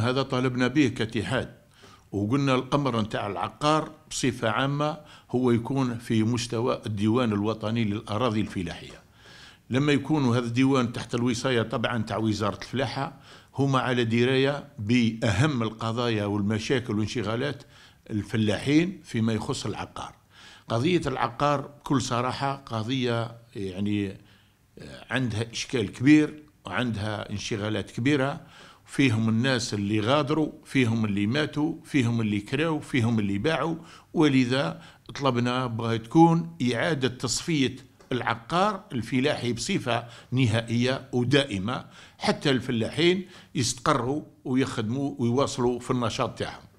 هذا طالبنا به كاتحاد وقلنا الامر نتاع العقار بصفه عامه هو يكون في مستوى الديوان الوطني للاراضي الفلاحيه لما يكونوا هذا الديوان تحت الوصايه طبعا تاع وزاره الفلاحه هما على درايه باهم القضايا والمشاكل والانشغالات الفلاحين فيما يخص العقار قضيه العقار بكل صراحه قضيه يعني عندها اشكال كبير عندها انشغالات كبيرة فيهم الناس اللي غادروا فيهم اللي ماتوا فيهم اللي كراوا فيهم اللي باعوا ولذا طلبنا بغى تكون إعادة تصفية العقار الفلاحي بصفة نهائية ودائمة حتى الفلاحين يستقروا ويخدموا ويواصلوا في النشاط تاعهم